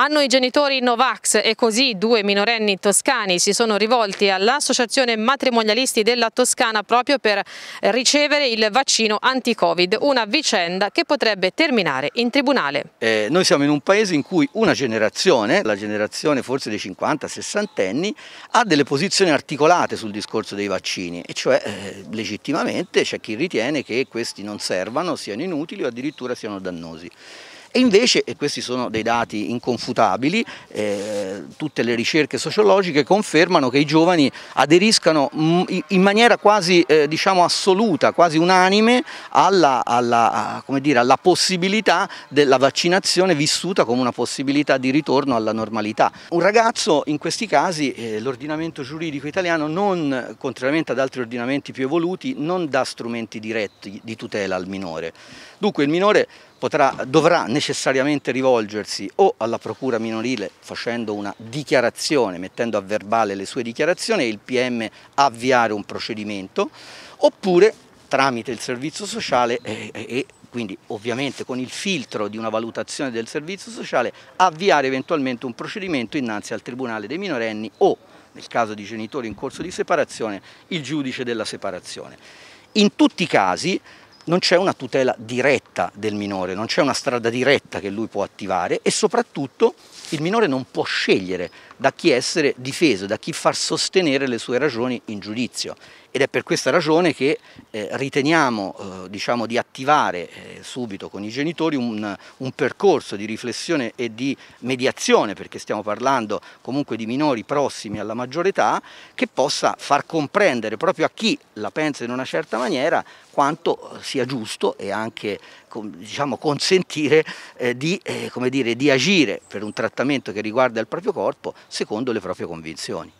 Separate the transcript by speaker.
Speaker 1: Hanno i genitori Novax e così due minorenni toscani si sono rivolti all'Associazione Matrimonialisti della Toscana proprio per ricevere il vaccino anti-Covid, una vicenda che potrebbe terminare in tribunale.
Speaker 2: Eh, noi siamo in un paese in cui una generazione, la generazione forse dei 50-60 anni, ha delle posizioni articolate sul discorso dei vaccini e cioè eh, legittimamente c'è chi ritiene che questi non servano, siano inutili o addirittura siano dannosi. E invece, e questi sono dei dati inconfutabili, eh, tutte le ricerche sociologiche confermano che i giovani aderiscano in maniera quasi eh, diciamo assoluta, quasi unanime alla, alla, dire, alla possibilità della vaccinazione vissuta come una possibilità di ritorno alla normalità. Un ragazzo in questi casi eh, l'ordinamento giuridico italiano non, contrariamente ad altri ordinamenti più evoluti, non dà strumenti diretti di tutela al minore. Dunque il minore potrà, dovrà necessariamente necessariamente rivolgersi o alla procura minorile facendo una dichiarazione, mettendo a verbale le sue dichiarazioni e il PM avviare un procedimento, oppure tramite il servizio sociale e, e quindi ovviamente con il filtro di una valutazione del servizio sociale, avviare eventualmente un procedimento innanzi al Tribunale dei minorenni o, nel caso di genitori in corso di separazione, il giudice della separazione. In tutti i casi non c'è una tutela diretta del minore, non c'è una strada diretta che lui può attivare e soprattutto il minore non può scegliere da chi essere difeso, da chi far sostenere le sue ragioni in giudizio ed è per questa ragione che eh, riteniamo eh, diciamo, di attivare eh, subito con i genitori un, un, percorso di riflessione e di mediazione, perché stiamo parlando comunque di minori prossimi alla maggiore età, che possa far comprendere proprio a chi la pensa in una certa maniera quanto eh, sia giusto e anche diciamo, consentire eh, di, eh, dire, di agire per un trattamento che riguarda il proprio corpo secondo le proprie convinzioni.